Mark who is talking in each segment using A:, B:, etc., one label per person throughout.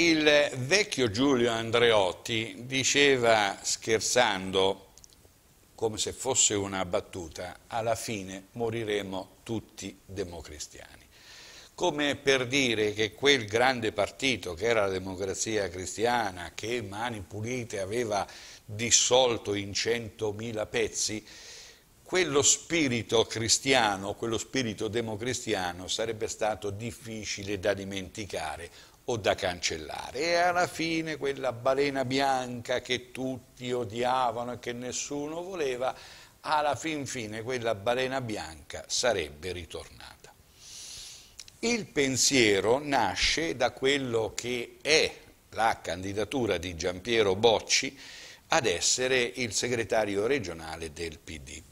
A: Il vecchio Giulio Andreotti diceva scherzando, come se fosse una battuta, alla fine moriremo tutti democristiani. Come per dire che quel grande partito che era la democrazia cristiana, che Mani Pulite aveva dissolto in centomila pezzi, quello spirito cristiano, quello spirito democristiano sarebbe stato difficile da dimenticare o da cancellare. E alla fine quella balena bianca che tutti odiavano e che nessuno voleva, alla fin fine quella balena bianca sarebbe ritornata. Il pensiero nasce da quello che è la candidatura di Giampiero Bocci ad essere il segretario regionale del PD.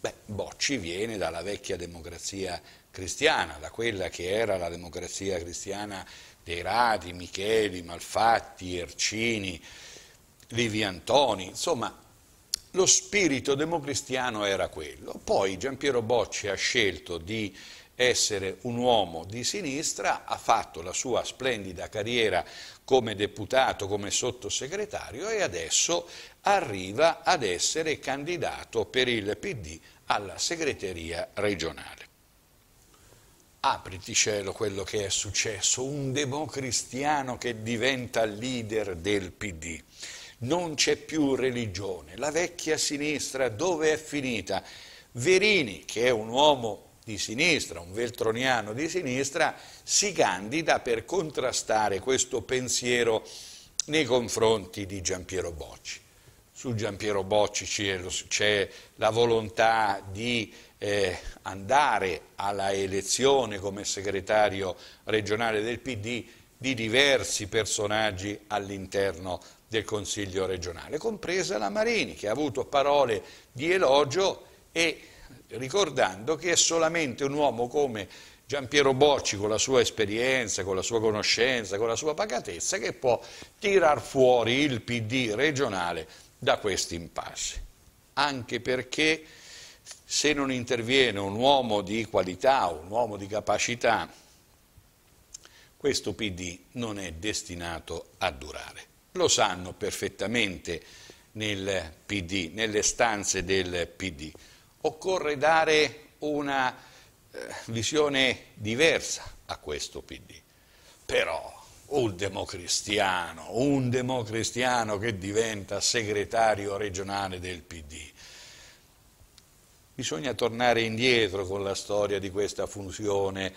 A: Beh, Bocci viene dalla vecchia democrazia cristiana, da quella che era la democrazia cristiana dei Radi, Micheli, Malfatti, Ercini, Livi Antoni, insomma lo spirito democristiano era quello. Poi Giampiero Bocci ha scelto di essere un uomo di sinistra, ha fatto la sua splendida carriera come deputato, come sottosegretario e adesso arriva ad essere candidato per il PD alla segreteria regionale. Apriti cielo quello che è successo, un democristiano che diventa leader del PD. Non c'è più religione, la vecchia sinistra dove è finita? Verini, che è un uomo di sinistra, un veltroniano di sinistra, si candida per contrastare questo pensiero nei confronti di Giampiero Bocci. Su Giampiero Bocci c'è la volontà di eh, andare alla elezione come segretario regionale del PD di diversi personaggi all'interno del Consiglio regionale, compresa la Marini, che ha avuto parole di elogio e ricordando che è solamente un uomo come Giampiero Bocci con la sua esperienza, con la sua conoscenza, con la sua pacatezza che può tirar fuori il PD regionale da questi impassi. Anche perché se non interviene un uomo di qualità, un uomo di capacità, questo PD non è destinato a durare. Lo sanno perfettamente nel PD, nelle stanze del PD. Occorre dare una eh, visione diversa a questo PD. Però un democristiano, un democristiano che diventa segretario regionale del PD. Bisogna tornare indietro con la storia di questa funzione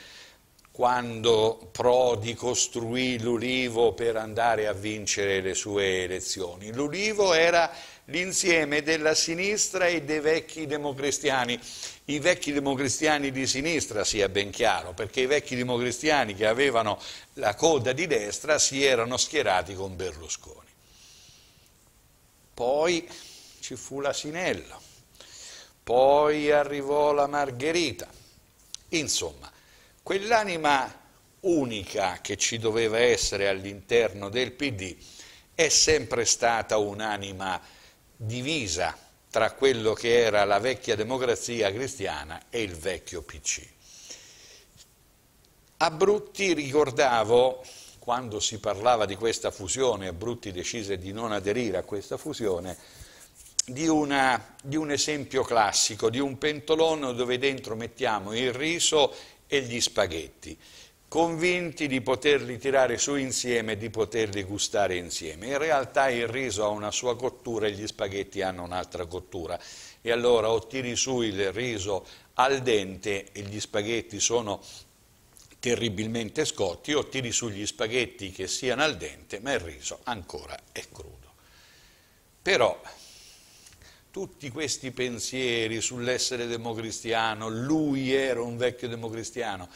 A: quando Prodi costruì l'ulivo per andare a vincere le sue elezioni. L'ulivo era l'insieme della sinistra e dei vecchi democristiani. I vecchi democristiani di sinistra, sia ben chiaro, perché i vecchi democristiani che avevano la coda di destra si erano schierati con Berlusconi. Poi ci fu l'asinello, poi arrivò la Margherita. Insomma, Quell'anima unica che ci doveva essere all'interno del PD è sempre stata un'anima divisa tra quello che era la vecchia democrazia cristiana e il vecchio PC. A Brutti ricordavo, quando si parlava di questa fusione, a Brutti decise di non aderire a questa fusione, di, una, di un esempio classico, di un pentolone dove dentro mettiamo il riso e gli spaghetti, convinti di poterli tirare su insieme di poterli gustare insieme. In realtà il riso ha una sua cottura e gli spaghetti hanno un'altra cottura. E allora o tiri su il riso al dente e gli spaghetti sono terribilmente scotti o tiri su gli spaghetti che siano al dente, ma il riso ancora è crudo. Però tutti questi pensieri sull'essere democristiano, lui era un vecchio democristiano,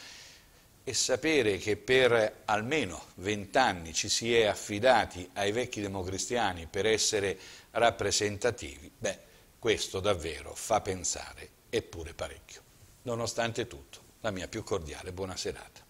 A: e sapere che per almeno vent'anni ci si è affidati ai vecchi democristiani per essere rappresentativi, beh, questo davvero fa pensare, eppure parecchio. Nonostante tutto, la mia più cordiale buona serata.